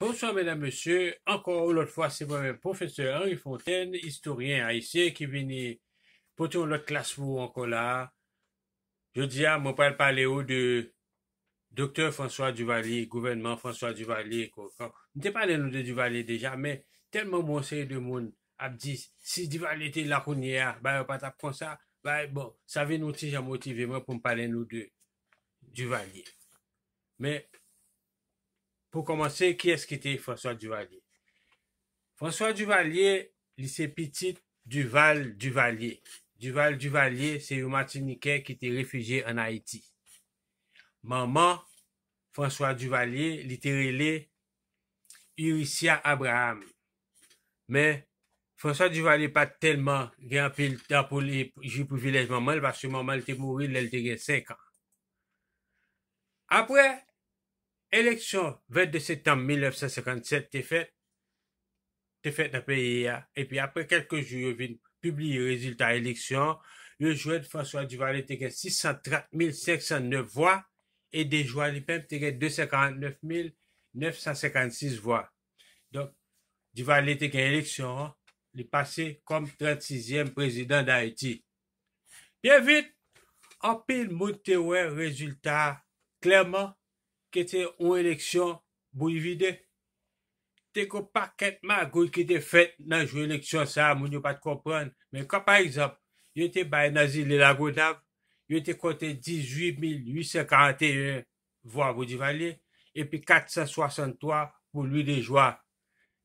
Bonsoy, mèdame, mèsyè, ankon ou lot fwa, se mwen mè professeur Henri Fontaine, historien a isè, ki vini poti ou lot klas fwo ankon la. Jodi ya, mwen pal pale ou de doktèr François Duvalier, gouvenman François Duvalier, mwen te pale nou de Duvalier deja, mè telman monsèy de moun ap di si Duvalier te lakouni ya, bay ou pat ap kon sa, bay bon, sa ve nou ti jan motive mwen pou m pale nou de Duvalier. Mè, Pou komanse, ki eskite François Duvalier? François Duvalier, lise piti Duval Duvalier. Duval Duvalier, se yo Martin Niquet ki te refuje an Haiti. Maman, François Duvalier, literele, Urysia Abraham. Men, François Duvalier pa telman gen apou li jipou vilez maman, l vase maman l te mouri l el te gen 5 an. Apre, Eleksyon 22 septembe 1957 te fet, te fet apè iya. E pi apè kelke jy revin, publiye rezultat eleksyon, yo jwèd François Duvali te gen 630.509 vwa, e de jwèd Lipem te gen 259.956 vwa. Donk, Duvali te gen eleksyon, li pase kom 36e prezident da Haiti. Pi evit, apè moun te wè rezultat klaman, ke te ou eleksyon bou y vide. Te ko pa ket ma goul ki te fet nan jou eleksyon sa, moun yo pa te kompran. Men ka par exemple, yo te bay nazi le lago d'av, yo te konten 18.841 vo avou di vali, epi 463 pou lwi de jwa.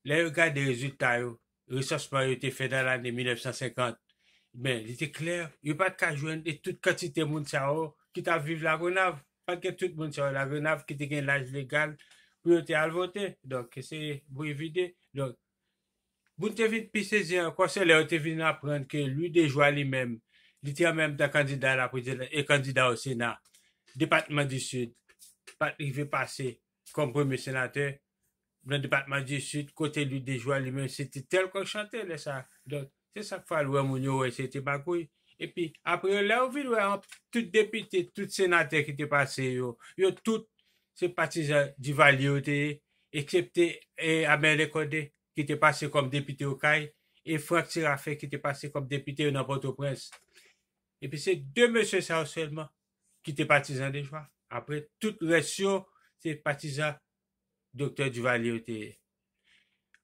Le yo gade rezultat yo, resosman yo te fet nan ane 1950. Men, yo te kler, yo pat ka jwen de tout kati te moun sa ou, ki ta viv lago nav, Patke tout moun se ou la ven av ki te gen laj legal pou yo te alvote. Donk, se bou evide. Donk, moun te vin pisezi an konser le, yo te vin aprenke lu de jwa li menm. Li te an menm ta kandida la prezident, e kandida ou sena. Depatman di sud, pat i ve pase komprome senate. Blan depatman di sud, kote lu de jwa li menm, se te tel kon chante le sa. Donk, se sa kfal wè moun yo, se te bagoui. E pi apre yo la ouvil wè an, tout depite, tout senate ki te pase yo. Yo tout se patize di valiote, eksepte E.A.M.R.E.K.O.D.E. ki te pase kom depite ou kay, E.F.R.A.K.S.I.R.A.F.E. ki te pase kom depite ou nan pote ou prens. E pi se de M.S.S.A.R.S.E.L.M.A. ki te patize an de jwa. Apre tout resyo se patize an dokte di valiote.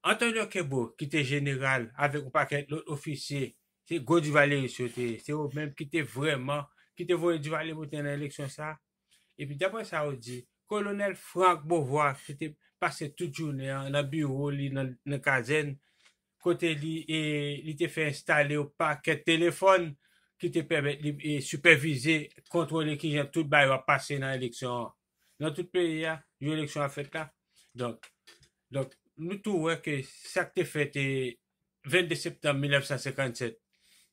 Antonio Kebo ki te genegal avek ou paket lot ofisye, Se go di vali e sote, se ou mèm ki te vreman, ki te voye di vali mouten nan lèksyon sa. E pi dèpè sa ou di, kolonel Frank Beauvoir se te pase tout jounè nan biro li nan kazen, kote li te fe installe ou pa ket telefon ki te permèt li supervise kontro le ki jèm tout baywa pase nan lèksyon. Nan tout pe yè, yon lèksyon a fèt la. Donk, donk, nou tou wè ke sa te fèt e 22 septem 1957.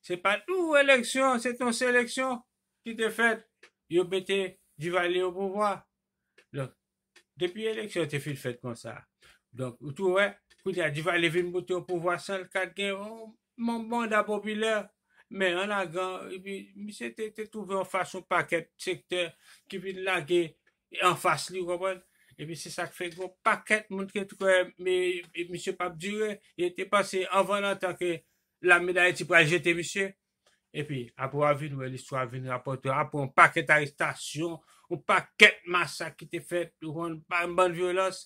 Se pa nou eleksyon, se ton seleksyon, ki te fet, yo bete Divali ou Pouvois. Donc, depi eleksyon, te fil fet kon sa. Donc, ou tou we, kout ya Divali vin mouti ou Pouvois, san l'kad gen, moun moun da Bobi lè, men an agan, mi se te te touve an fasyon paket, sekter, ki vin lage an fasyon. E mi se sa kfe gwo paket, moun ke tou kwe, mi se pap dure, e te pase avan an takè, la medaye ti pral jete misye, epi apwa vin wè l'histoire vin rapote, apwa an pa ket aristasyon, an pa ket masak ki te fet, ou an pa an ban violos,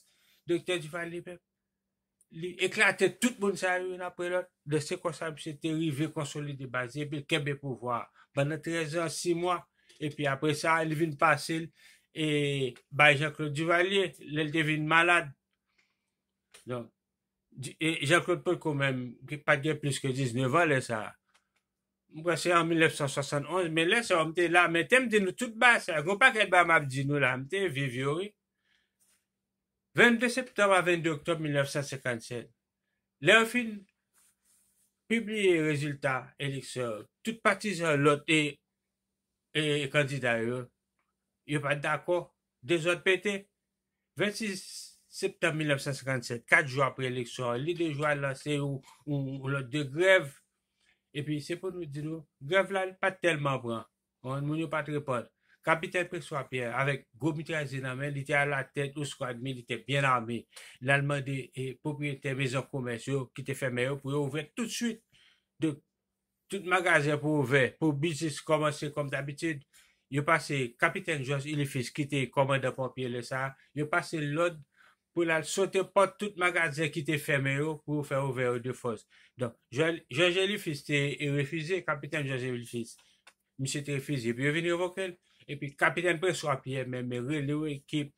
doktor Divali pep, li eklate tout moun sa yon apwe lò, de se konsabse te rive konsolide bazi epi kebe pou vwa, banan 13 ans, 6 mwa, epi apwa sa, li vin pasil, e baje klo Divali, lèl devin malade, lèl devin malade, E jankote pou kon men, ki patye plis ke 19, alè sa. Mwen se an 1971, men lè sa, amte la, men temte nou tout bas, agon pa ke bama ap di nou la, amte Viviori. 22 septembre a 22 oktobre 1957, lè an fin, publiye rezultat, elikse, tout pati zan lote, e kandida yon, yon pati dako, de zot pete, 26 septembre, septem 1957, 4 jou apre l'élection, l'ide jou a lansé ou l'a de greve, epi se pou nou dino, greve la l'i pa telman bran, an moun yo pa trepot, kapitel Peksoapier, avèk gomitrazi nan men, l'i te a la tèd ou skwad mi, l'i te bien armé, l'alman de popye te vezan koumè, se yo ki te fèmè yo, pou yo ouvè tout süt, tout magazin pou ouvè, pou bizis komanse kom d'abitid, yo pase kapitel Joss Ilifis, ki te komanda popye lè sa, yo pase lòd, pou la sote pot tout magaze ki te feme yo pou ou fe ouve yo de fos. Don, Jojelifis te refize, kapitan Jojelifis, mse te refize, pi yo vini yo vokel, e pi kapitan preso apiye men, men relewe ekip,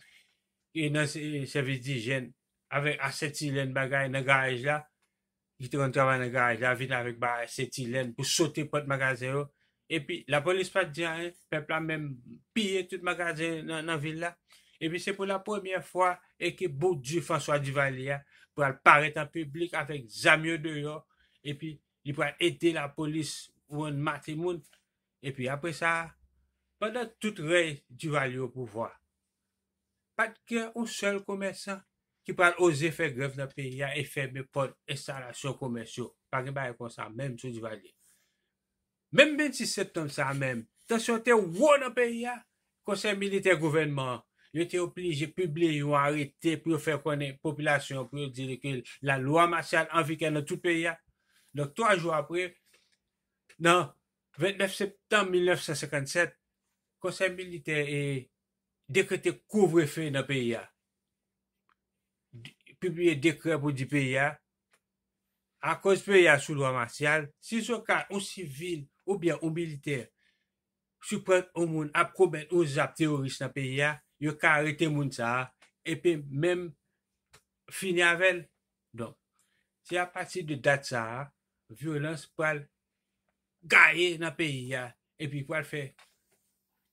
e nan servis dijen, ave asetilen bagay nan garaj la, ki te kontrava nan garaj la, vin avik bagay asetilen, pou sote pot magaze yo, e pi la polis pat diyan, pe plan men piye tout magaze nan vil la, E pi se pou la pwemye fwa e ke boudi François Duvalier pou al paret an publik avèk zamyon deyo. E pi li pou al ede la polis ou an matrimoun. E pi apre sa, pandan tout rey Duvalier ou pouvoi. Patke ou sol komersan ki pou al oze fè gref nan peyi ya e fèmè pod estalasyon komersyon. Patke ba yon konsan menm sou Duvalier. Menm menm si septem sa menm, tan son te wou nan peyi ya konsen militek gouvenman. yo te oblige publie yon arete pou yo fè konen populasyon pou yo dire ke la lwa masyal an viken nan tout peya. Donk, 3 jou apre, nan 29 septem 1957, konsep milite e dekrete kouvre fey nan peya. Publie dekre pou di peya. A kospe ya sou lwa masyal, si sou ka ou sivil ou bien ou milite, sou prete ou moun ap koumen ou zap teoris nan peya, yo ka arete moun sa, epi mem finiavel. Donk, si a pati de dat sa, violans pou al gaye nan peyi ya, epi pou al fe,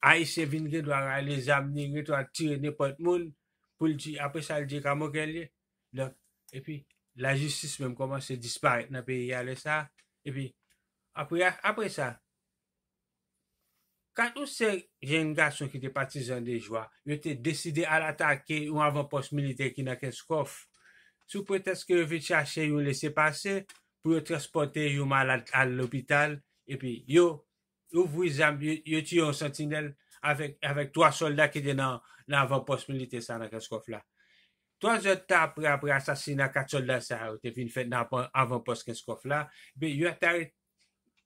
aise vin gen doan al le zam ni, gen doan tire nepot moun, pou l di apre sa l di kamo gen li. Donk, epi la justis mem koman se dispare nan peyi ya le sa, epi apre sa, Kan ou se gen yon gason ki te patizan de jwa, yo te deside al atake yon avan pos milite ki nan keskof, sou preteske yo ve chache yon lese pase, pou yo transporte yon malat al lopital, epi yo, yo vwe zam, yo ti yo sentinel, avek toa solda ki de nan avan pos milite sa nan keskof la. Toa zot apre apre asasina kat solda sa, yo te vin fete nan avan pos keskof la, epi yo atare tansi,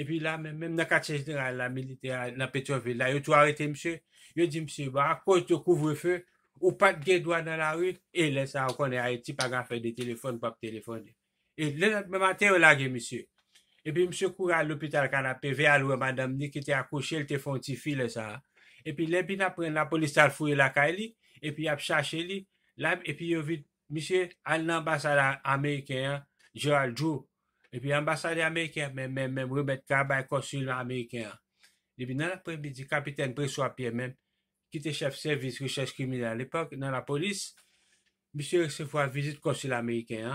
Epi la, menm nan kache genral la milite la Petrovil la, yo tou arete msè, yo di msè, ba akos yo kouvre fè, ou pat gèdwa nan la rüt, e lè sa, akonè a yè tip aga fè de telefon, pap telefon. E lè nan, menm anter yo lage msè, epi msè koure al l'opital kan apè, ve al wè madame ni ki te akoshe, lè te fonti filè sa, epi lè bin apren la polis al fure lakay li, epi ap chache li, lè epi yo vide, msè, al nan basal ameriken, Gérald Joux. E pi ambasade Ameriken men men men mwen met kabay konsul Ameriken. E pi nan apre bi di kapiten bre so apye men, ki te chef servis, ki te chef krimine al epok nan la polis, misyo se fwa vizit konsul Ameriken.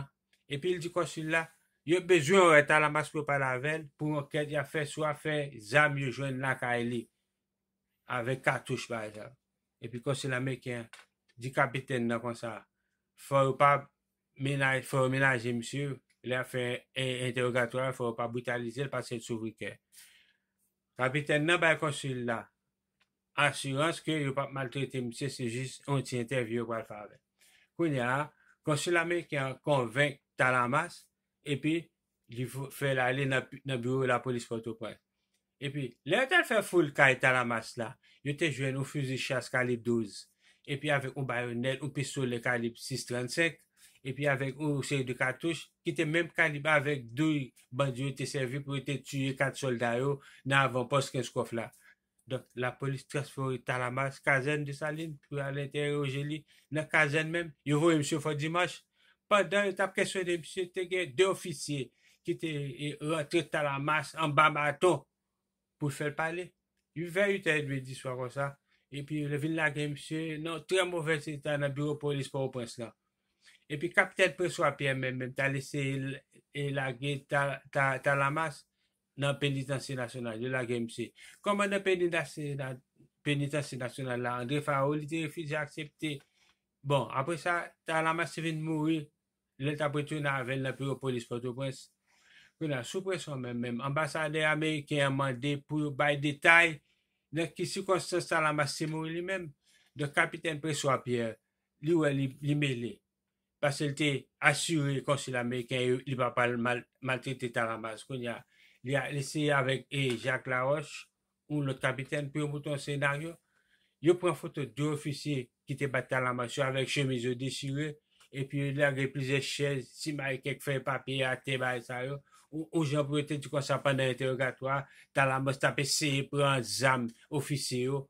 E pi il di konsul la, yo bezou yo etan ambaspe pa la ven, pou anke di a fe so a fe zami yo jwen lak a eli, ave katouche pa a zan. E pi konsul Ameriken, di kapiten non, nan konsa, fwa ou pa menaj, fwa ou menaj e misyo, lè a fè e interrogatory fè wè pa brutalize lè pa sè l soubri kè. Kapiten nan bè konsul la, asurans kè yon pa mal traite msè, se jist on ti entervi wè kwa l fave. Kwenye la, konsul la mè kè an konvenk talamas, epi jifou fè l alè nan bureau la polis koto kwen. Epi, lè an tel fè foul kaj talamas la, yote jwen ou fuzi chas kalib 12, epi avè ou bayonel ou pistol le kalib 6.35, E pi avèk ou ou se de katouche, ki te mèm kaliba avèk dou bandi ou te servi pou te tuye kat solday ou nan avon poske skof la. Don, la polis transforme talamas kazen de sa lin pou alèter yo jeli nan kazen mèm. Yo vò yon msè fò dimans, pandan yon tap kèsyon de msè te gen dè ofisye ki te rentre talamas an ba mato pou fèl pale. Yon vè yon te edwè di swa kon sa, e pi yon le vin la gen msè nan tre mowè se yon ta nan biro polis pou ou prens la. E pi kapiten preswa pier mèm mèm, ta lese yi lage talamas nan penitansi nasyonal, yi lage msi. Koman nan penitansi nasyonal la, andre fa ou li ti refuji aksepti. Bon, apres sa, talamas se ven mouri, lè ta pwetou nan avèl nan pyro polis foto prens. Kwenan, sou preswa mèm mèm, ambasade Amerike amande pou bay detay, lè ki si konsen talamas se mouri li mèm, de kapiten preswa pier, li wè li me lè. Pasil te asyre konsil Ameriken yo, li pa pal malte te Talamans kon ya. Li a leseye avek e Jacques Laroche ou lote kapiten pou mouton senaryo. Yo pran fote dou ofisye ki te bat Talamans yo avek chemise de syre. E pi li a replize chèz si ma e kek fè papye a te ba et sa yo. Ou ou jan pou ete di konsa pan nan ete ogatwa. Talamans tape seye pran zam ofisye yo.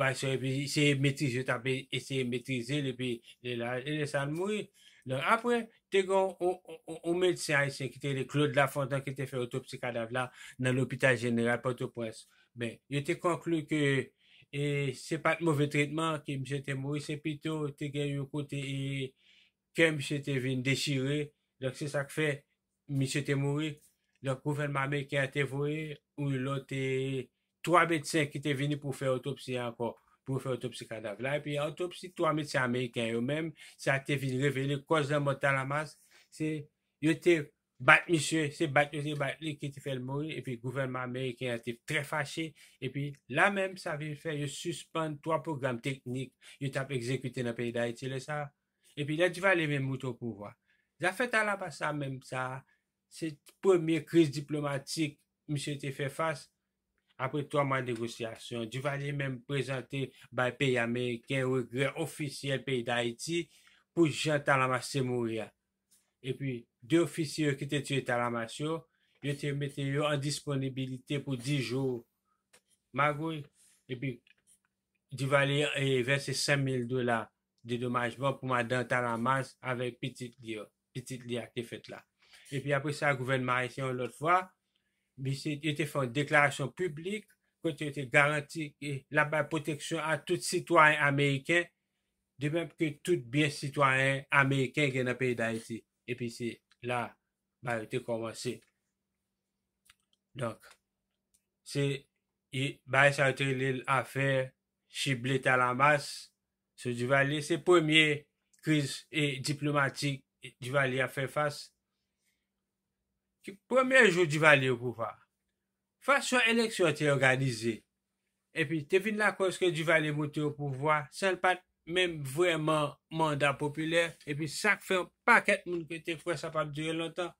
Va seye metrize tape, seye metrize le pi. E le san mouye. Lè apre, te gon ou medsyan y se ki te le Claude Lafontan ki te fe otopsi kadav la nan l'Opital General Port-au-Prince. Ben, y te konklu ke e, se pat mouve tritman ki mse te moui se pito, te gen yoko te e, ke mse te vin deshire. Lèk se sak fe, mse te moui, lèk pouven mame ki atevouye ou lèk te 3 medsyan ki te vin pou fe otopsi anko. pou fè otopsi kandav la, epi otopsi 3 mèd se Amerikèn yo mèm, sa te vin revele kozèm otan la mas, se yo te bat misye, se bat yo te bat li ki te fèl mori, epi gouvenman Amerikèn a te fèl fachè, epi la mèm sa vi fè yo suspèn 3 pògram teknik, yo tap ekzekwite nan peyda itilè sa, epi la di va le mèm moutou pou vwa. Zafèt ala pa sa mèm sa, se premier kriz diplomatik misye te fè fass, apre 3 mwan degosyasyon, di va li menm prezante bay peyi Ameriken, ou gre ofisyel peyi da Haiti, pou jantan la mas se moun ya. E pi, 2 ofisyen ki te tue tan la mas yo, yo te mette yo an disponibilite pou 10 jou. Magou, e pi, di va li verse 5 mil dola, de domajman pou ma dan tan la mas, ave pitit liyo, pitit liyo ke fet la. E pi apre sa, gouverne marasyon lout fwa, misi ite fwant deklarasyon publik, konti ite garanti la bay proteksyon an tout sitwany Ameriken, de mèm ke tout biye sitwany Ameriken gen apèy da iti. Epi si la bay ite konwansi. Donk, si bay sa atre li a fè chibli talanmas, se du vali se pwemye kriz diplomatik du vali a fè fass, ki premier jou di vali ou pouvwa. Faswa, eleksyon te organizi. Epi, te vin la kouske di vali mouti ou pouvwa, sel pat mèm vwèman manda populè. Epi, sak fèm paket moun ki te fwè, sa pa mdire lontan.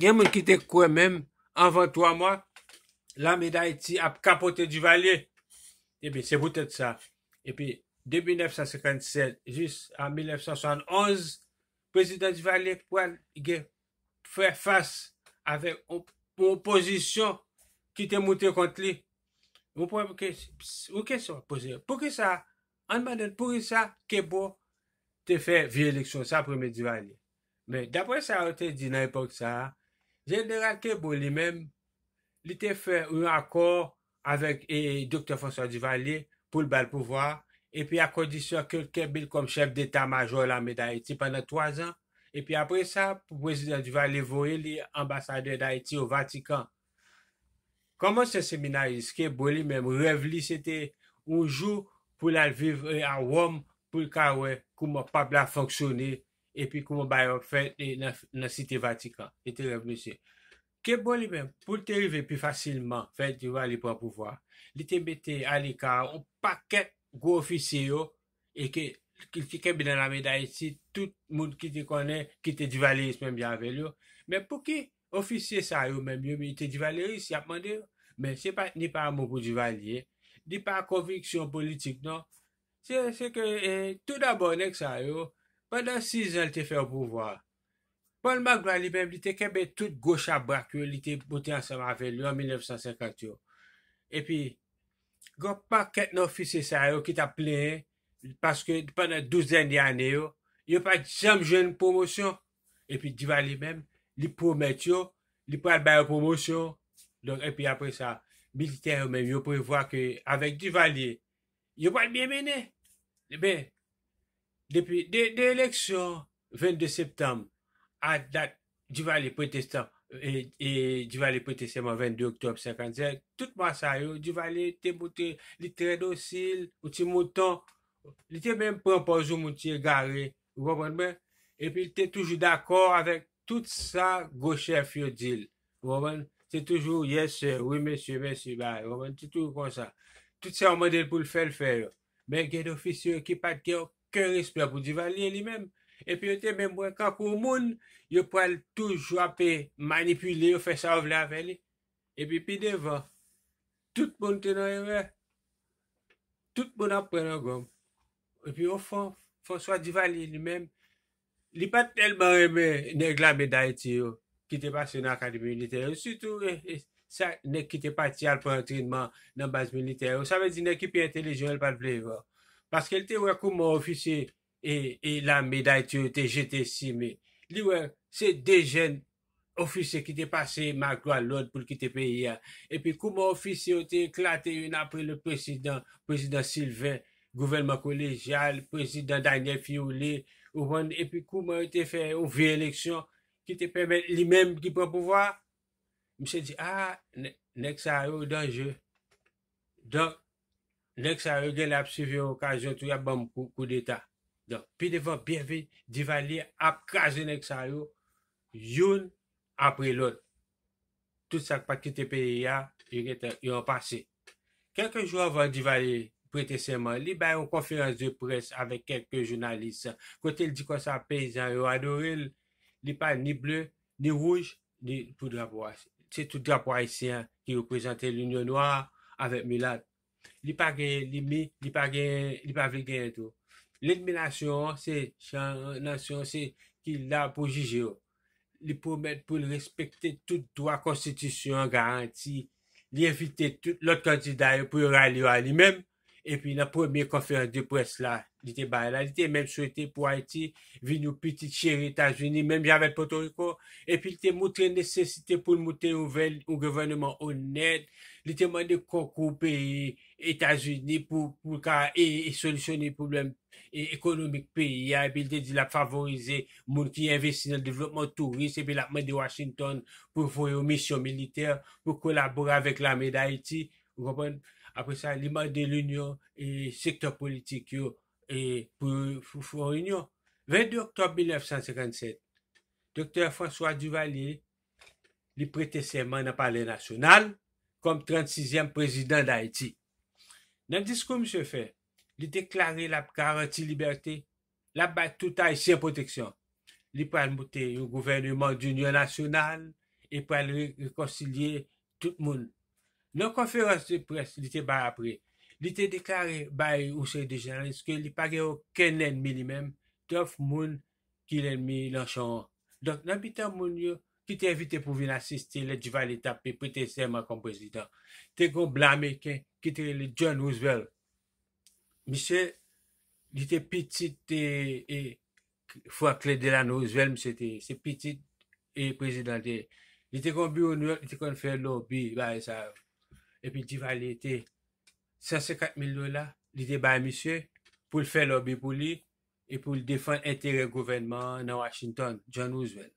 Gen moun ki te kouè mèm, anvan 3 mwak, la mèda eti ap kapote di vali. Epi, se boutèt sa. Epi, deby 1957, jis an 1971, Prezident Duvalier pou al ge fwe fas ave oposisyon ki te mwote kont li. Mwen pou an mwen kese, psss, mwen kese mwen pose. Pou ki sa, an manen, pou ki sa, Kepo te fwe vye leksyon sa premed Duvalier. Men, dapwe sa an te di nan epok sa, General Kepo li men, li te fwe un akor avek eh, Dr. François Duvalier pou l bal pouvwa. epi a kondisyon ke kebil kom chef deta majo la me da Haiti panan 3 an, epi apre sa, pou prezidenti va levoye li ambasadeur da Haiti ou Vatikan. Koman se seminarize, ke boli men, revli sete ou jou pou la vivre a wom, pou ka we, kouman pabla fonksyoni, epi kouman bayon fè nan site Vatikan, ete revli se. Ke boli men, pou te rive pi fasilman, fè diwa li pou an pouvoa, li te mette a li ka, ou paket, gwo ofisye yo, e ke kil ti kembe nan ame da iti, tout moun ki te konen, ki te divale ispembyan vel yo, men pou ki ofisye sa yo men, yo mi te divale ispembyan de yo, men se pa ni pa moun pou divale, ni pa konviksyon politik non, se se ke, e, tout d'abon ek sa yo pandan 6 an te fè ou pou vwa pon magwa li men li te kembe tout gochabrak yo li te pote ansama vel yo en 1950 yo, epi pa ket nan fise sa yo ki ta ple, paske panan douzen di ane yo, yo pa di sam jen promosyon, epi di vali men, li pou met yo, li pou al bayan promosyon, don epi apre sa, militer men yo pou yo vwa ke, avek di vali, yo wane mien mene, depi de eleksyon, 22 septem, adat di vali protestant, E, e Divali pwete seman 22 Oktobre 57, tout mwa sa yo, Divali te mwote li tre dosil, ou ti mwoto, li te menm propozou mwoti e gare, waman men, epi te toujou d'akor avek tout sa goshe fyo dil, waman, te toujou yes sir, oui monsieur, monsieur, waman, ti toujou kon sa, tout sa mwode pou l'fel-fel yo, men gen ofisye ekipat ki yo ken respya pou Divali li menm. E pi yo te men mwen ka kou moun yo pral touj wap pe manipule yo fe sa wav la ven li. E pi pi deva, tout moun te nan yon re, tout moun ap pre nan gom. E pi yo fon, foswa diva li li men, li pat telman reme neg la meday ti yo ki te pase nan akademi militer. Situ, sa ne ki te pati al prantinman nan baz militer. Ou sa ve di ne ki pi entelejyonel pati ple yon. Paske li te wakou moun ofisye. E, e la medayte yo te jete si me. Li we, se dejen ofise ki te pase ma glo alon pou ki te pe iya. E pi kouman ofise yo te eklate yon apre le presidant, presidant Sylvain, gouvelman kolejyal, presidant Daniel ah, Fioulé, ou wane, e pi kouman yo te fe ouvi eleksyon ki te peme li menm ki pou pouvoa. Mi se di, a, nek sa re ou danje. Don, nek sa re gen la psivyo kajon tou ya bom pou kou deta. Don, pi devon bienve, divan li ap kras yon ek sa yo, yon apre lon. Tout sak pa ki tepe ya, yon passe. Kelke jou avan divan li prete seman, li bayon konferans de pres avan kelke jounalisa. Kote li di kon sa pe, zan yo adoril, li pa ni ble, ni rouj, ni tout drapo ase. Tse tout drapo ase, ki reprezenten l'Union Noir avan Milad. Li pa gen, li mi, li pa gen, li pa ven gen eto. L'enminasyon se chan nasyon se ki la pou jiji yo. Li pou men pou li respekte tout do a konstitisyon garanti. Li evite tout lot kandida yo pou yu rali yo a li menm. epi nan premier konferans de pres la, li te baye la, li te menm sou ete pou Haiti, vin nou petit chere Etats-Unis, menm javèl Porto Rico, epi li te moutre nesesite pou moutre ouvel ou gouvernement ou net, li te mou de konkou pe Etats-Unis pou ka e solisyon e pou blèm ekonomik pe, ya epi li te di la favorize moun ki investi nan devlopman touriste, epi la mou de Washington pou foye ou misyon militer, pou kolabor avèk la meda Haiti, ou konpon, apre sa li mande l'Union e sektor politik yo e pou foun Réunion. 22 octobre 1957, Dr. François Duvalier li prete seman na pale nasyonal kom 36èm prezident d'Haïti. Nan disko mse fè, li deklare la karanti liberté, la bat touta e syen proteksyon. Li pran mouté yo gouvernement d'Union nasyonal e pran rekoncilier tout moun. Nan konferans de pres li te bay apre, li te deklare bay ou se de jenalist ke li page ou ken l'enmi li mem, te of moun ki l'enmi lan chan an. Donk nan bitan moun yo, ki te evite pou vin asiste le djiva li tape prete seman kon prezident. Te kon blame ke kitre li John Roosevelt. Mise, li te pitite e fwa klede lan Roosevelt, mise te, se pitite e prezident e. Li te kon bi ou nou, li te kon fe lo bi, bay sa... epi di vali ete 154 000 dola li de bayan misye pou l fe lobby pou li epi pou l defan entere gouvernement nan Washington, John Roosevelt.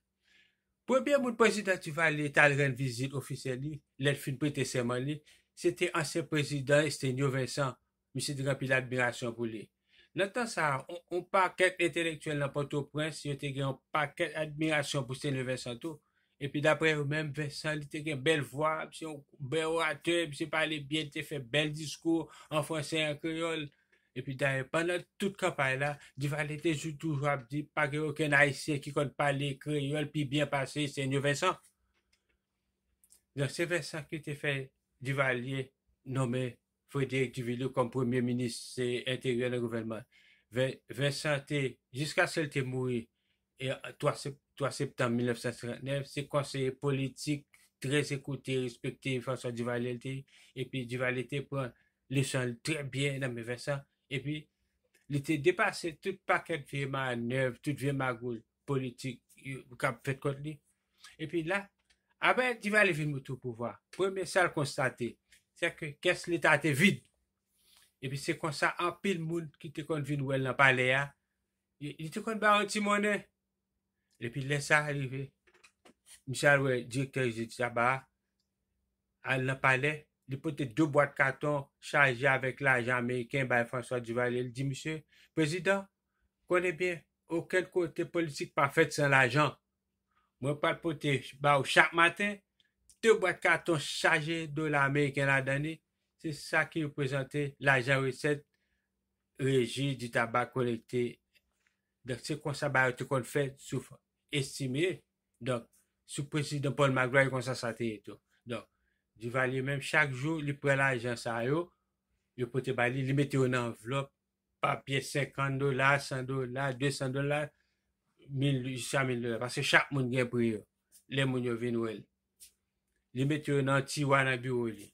Pou ebyen moun prezidenti vali etal ren vizit ofiseli, lèl fin prite seman li, sete ansen prezident ete Nyo Vincent, misye di rampi l'admirasyon pou li. Nantan sa, on pa ket entelektuel nan Poto Prince, yon te gen, on pa ket admirasyon pou se Nyo Vincent tou, Et puis d'après eux-mêmes, Vincent, il était une belle voix, puis un bel orateur, puis il parlait bien, il fait un bel discours en français et en créole. Et puis d'ailleurs, pendant toute campagne là, Duval était toujours qu'il dire, pas aucun haïtien qui pas parler créole, puis bien passé, Seigneur Vincent. Donc c'est Vincent qui a fait Duvalier nommé Frédéric Duvillot comme premier ministre intérieur du gouvernement. Vincent jusqu'à ce qu'il était mort, et toi, c'est 3 septembe 1939, se konseye politik trez ekouti, respekti François Duvalité, epi Duvalité pran lè son trebyen nan mè vè sa, epi lè te depase tout paket vè ma nèv, tout vè ma goul politik, yon euh, kap fèt kont li. Epi la, apè Duvalité vè moutou pou vwa, premè sa lè konstante, se ke kèst lè ta atè vide, epi se konsa anpil moun ki te kont vin wè lè nan pale ya, yon te kont ba an ti mounè, Lè pi lè sa arrivé, M. Arouè, direkteur di tabak, ah al lè pale, lè pote dou boite karton chaje avèk l'ajan amèyken bay François Duval, lè di, M. Président, konè bien, ou kèl kote politik pa fèt san l'ajan, mwen pote pote, ba ou chak maten, tou boite karton chaje do l'amèyken la danè, se sa ki yè prezante l'ajan wè sèd rejit di tabak konèkte, dèk se kon sa bayote kon fèt, soufè. estime, donk, sou preci donk pon magro, yon konsa sati eto. Donk, di valye menm, chak joun li pre la ajen sa yo, yo pote bali, li mette yo nan vlop, papye 50 dolar, 100 dolar, 200 dolar, 1000 dolar, 100000 dolar, parce chak moun genpou yo, le moun yo vin wèl. Li mette yo nan tiwa nan biro li.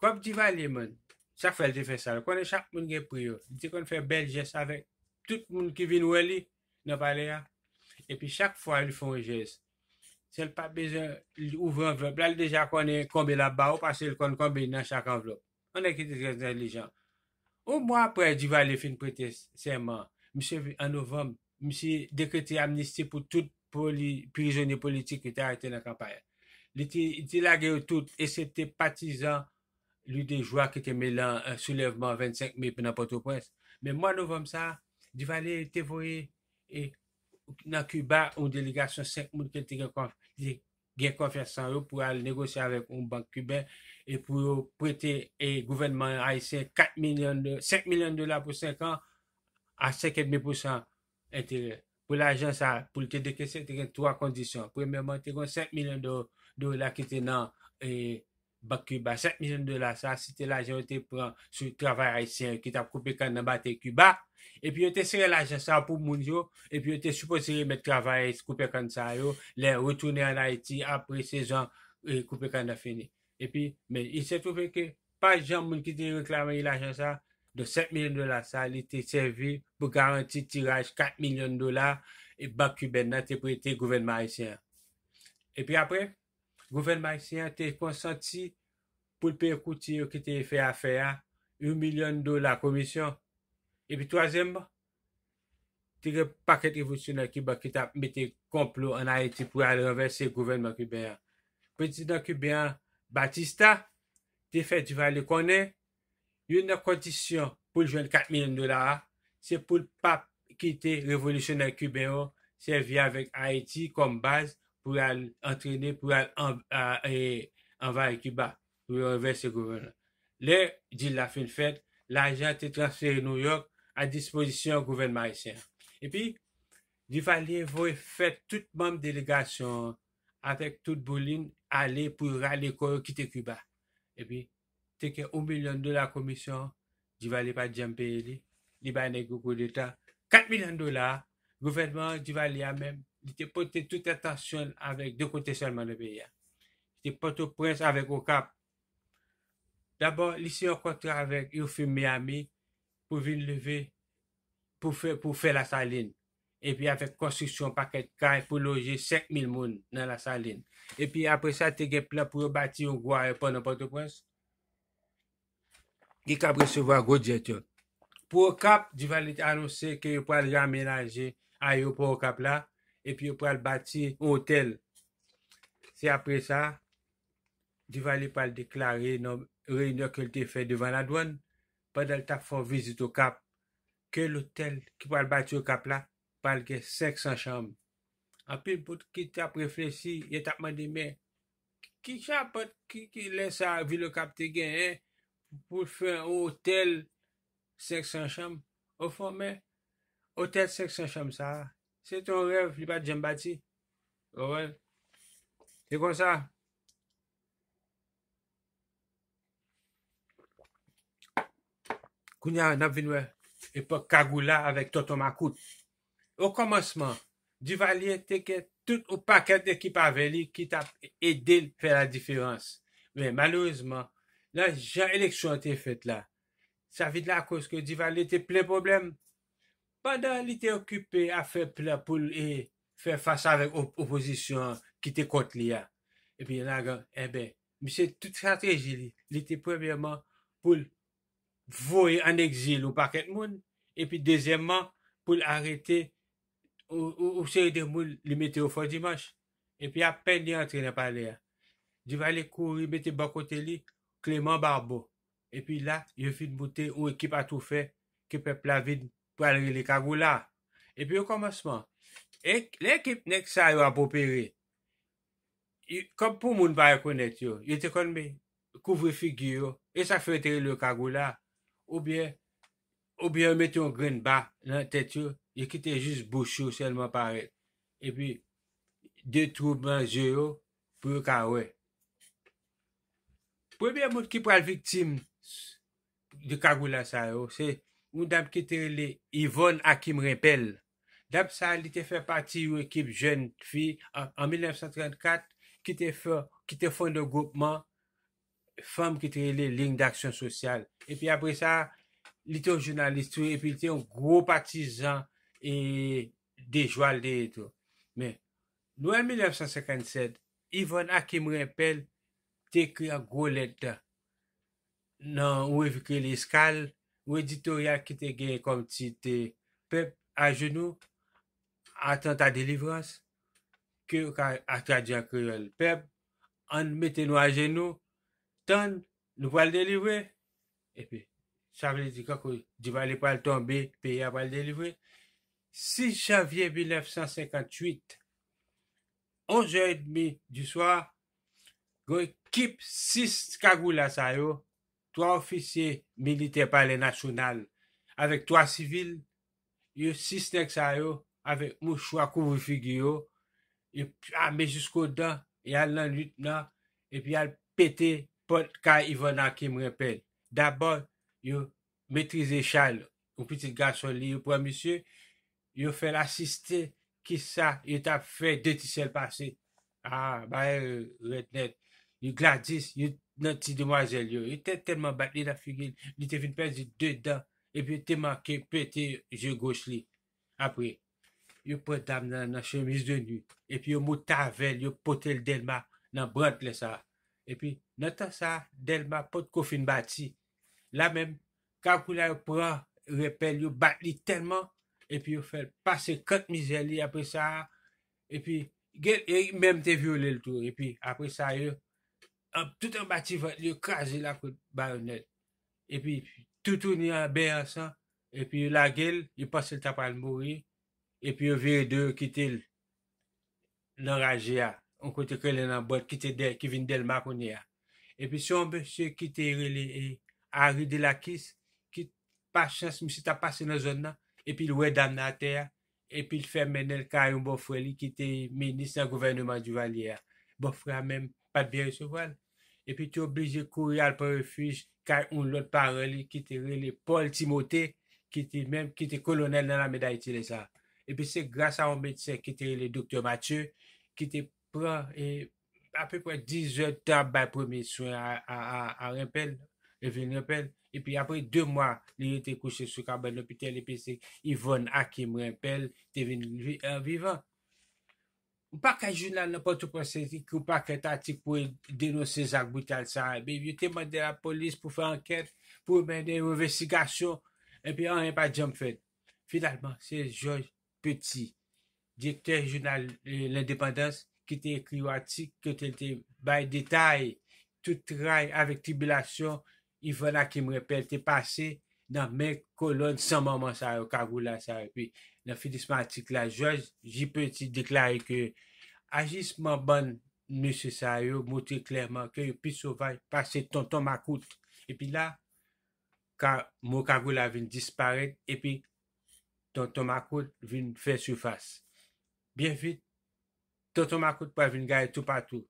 Kom di valye menm, chak fel di fè sa yo, konen chak moun genpou yo, di kon fè bel jes avèk, tout moun ki vin wèl li, nan palè ya, E pi chak fwa li fon e jez. Se l pa beze l ouvran vlop. La li deja konen konbe la ba ou pa se l konen konbe nan chak anvlop. On ekite grez nan li jan. Ou mwa apre Divali fin prete seman. Mse an novem mse dekrete amnistie pou tout poli prizoni politik ki te a ete nan kampaye. Li ti lagye ou tout. E se te patizan li dejwa ki te me lan soulevman 25 mi penapoto prez. Men mwa novem sa Divali te voye e... nan Kuba ou delegasyon 5 moun ke te gen konferansan rou pou al negosye avek ou bank Kuba e pou ou prete e gouvenman Aisyen 4 milyon, 5 milyon dola pou 5 an a 5.000% entere pou la ajan sa pou te deke se te gen 3 kondisyon premè mwen te kon 5 milyon dola ki te nan e, bank Kuba 7 milyon dola sa si te la ajan te pran sou travay Aisyen ki ta pou pe kan nan bate Kuba E pi yo te sre la jensa pou moun yo, e pi yo te suposire met travaye koupe kanda sa yo, le retourne an Haiti apre sezon koupe kanda fini. E pi, men, i se toufe ke, pa jen moun ki te reklamen yi la jensa, do 7 milyon dola sa, li te servi pou garanti tiraj 4 milyon dola, e baku ben nan te prete gouvernement haitien. E pi apre, gouvernement haitien te konsanti pou lper kouti yo ki te fe afe a, 1 milyon dola komisyon, Epi toazem, ti repaket revolutyonel Kibwa ki ta mette komplo an Aiti pou al reverser gouverne man Kibwa. Petit nan Kibwa, Batista, ti fet di vali konen, yon nan kondisyon pou jwen 4 milyon dolar, se pou pap ki te revolutyonel Kibwa se vye avik Aiti kom baz pou al antrene pou al anvar Kibwa pou al reverser gouverne. Le, di la fin fet, la jan te transferi Nouyok a dispozisyon gouverne marisyen. E pi, Diwali vwe fè tout moun delegasyon avèk tout boulin alè pou ralè kou kite Kuba. E pi, teke ou milyon do la komisyon, Diwali pa djempe li, li ba nekou kou de ta. Kat milyon do la, gouverneman Diwali a mèm, li te pote tout atasyon avèk de kote salman de beya. Ti pote ou prens avèk ou kap. Dabor, li se yon kontra avèk yon film Miami, pou vin leve pou fè la saline. Epi apèk konstruksyon pakèd ka, pou loje sek mil moun nan la saline. Epi apèk sa tege plè pou yo bati yo gwa e pon anpote prans. Gik apre sewa gwo djetyon. Pou okap, di vali te anonsè ke yo pral jamenajè a yo pou okap la, epi yo pral bati otel. Se apè sa, di vali pral deklare nou rey nou kulti fè devan la dwan. Padal ta fon vizit ou kap, ke l'hotel ki pal bati ou kap la, pal gen seksan chanm. An pi, pot ki ta preflesi, ye ta pman di men, ki chan pot ki lensa vi l'ho kap te gen, eh, pou fwen hotel seksan chanm? O fon men, hotel seksan chanm sa, se ton rev li pat jen bati? O wel, te kon sa? Koun ya nan vinwe epok Kagou la avèk Totomakout. Ou komanseman, Divali teke tout ou pakèd ekip avè li ki tap edè l fè la diferans. Mè, malouzman, la jan eleksyon te fèt la. Sa vit la koske Divali te plè problem pandan li te okupè a fè plè pou l e fè fasa avèk oposisyon ki te kont li ya. E pè yon agan, e eh bè, mi se tout kante jili li te premièman pou l voye an exil ou paket moun, epi dezemman pou l'arete ou seri de moun li meteo fwa dimanche. Epi apen ni antre ne pale a. Di wale kouri, mete bokote li, Kleman Barbo. Epi la, yo fit moute ou ekip a tou fe ki pep la vid pou alri le kagou la. Epi yo komanseman, ek, l'ekip nek sa yo apopere. Kom pou moun ba yakonet yo, yo te konme kouvre figyo e sa fweteri le kagou la. oubyen oubyen metyon gren ba nan tet yo, yo kite jis bouchou selman paret. E pi, de troubman zyo, pou yo ka we. Poubyen moun ki pral viktim di kagou la sa yo, se ou dap kiter li Yvonne Hakim Repel. Dap sa li te fe pati yo ekip jen fi an 1934, ki te fonde goupman, Femm ki tre le ling d'aksyon sosyal. Epi apre sa, litou jounalistou, epi litou yon gro patizan e de jwal de eto. Men, nou an 1957, Yvonne Hakim Rimpel te kri an gro letta nan ou evi kri liskal ou editoria ki te gen kom ti te pep a jenou atan ta delivrans ki ou ka atra di an kriol pep an meten nou a jenou nou pa l'delivre epi chavle di ka kou di va li pa l tombe pe ya pa l'delivre 6 chavye 1958 11h30 du swa goy kip 6 kagou la sayo 3 ofisye milite pale nasyonal avek 3 sivil 6 nek sayo avek mou chwa kou vifigyo ame jisko dan epi al pete pot ka y vo nan ki m repel. Dabor, yo metrize chal, ou piti ganson li, yo pwa misyo, yo fel asiste, ki sa, yo tap fe de ti sel pase. Ha, ah, bae, euh, yo gladis, yo nan ti demwazel yo. Yo te tenman bat li la figil, yo te fin pez di de dan, epi yo te manke pete yo goch li. Apre, yo pot dam nan chemise de nu, epi yo mota vel, yo pote l denma nan brant le sa. E pi, natan sa, del ma pot kofin bati. La men, kakou la yo pran, repel yo bat li tenman. E pi, yo fel pase kak mizeli apre sa. E pi, gel, e yi menm te viole l tour. E pi, apre sa yo, tout an bati vat yo kaze la kout baronet. E pi, toutouni an be an san. E pi, la gel, yo pasel tapal mouri. E pi, yo veye de yo kitil nan raje ya. On kote krele nan bol ki te del, ki vin del makouni ya. Epi son bè, se ki te relè, e, a ri de la kis, ki pa chans msi ta pase nan zon nan, epi l wè dan nan tè ya, epi l fè menel karyon bo fwè li, ki te minister gouvernement du vali ya. Bo fwè a men, pat biè yon se wè. Epi te oblije kou yal pa refuj, karyon lot pa relè, ki te relè Paul Timote, ki te kolonel nan la meday itile sa. Epi se grasa an bè tse, ki te relè Dr. Mathieu, ki te polimè, pran e api pran 10 ouet tabay pou men souen a rempel, e ven rempel, e pi apri 2 mwa li yon te kouche sou kaban lopite, e pi se Yvonne Hakim rempel, te ven euh, vivan. Ou pa ka jounal nopo tou prasezik, ou pa ka tatik pou denosezak boutal sa, bi yon teman de la polis pou fè anket, pou men de revessigasyon, e pi an repa djom fèd. Finalman, se George Petit, dikter jounal euh, l'independens, ki te e kriwati, ke te te bay detay, tout ray avik tribilasyon, y vwela ki mwepel te pase, nan men kolon san maman sa yo, kagou la sa yo, nan finis mwantik la joy, jy pe ti deklari ke, ajis mwaban mwese sa yo, mwote klerman, ke y pi souvay, pase tonton makout, epi la, ka mwokagou la vin dispare, epi tonton makout, vin fe soufase. Bien fit, Soto makout pou avin gaya tou patou.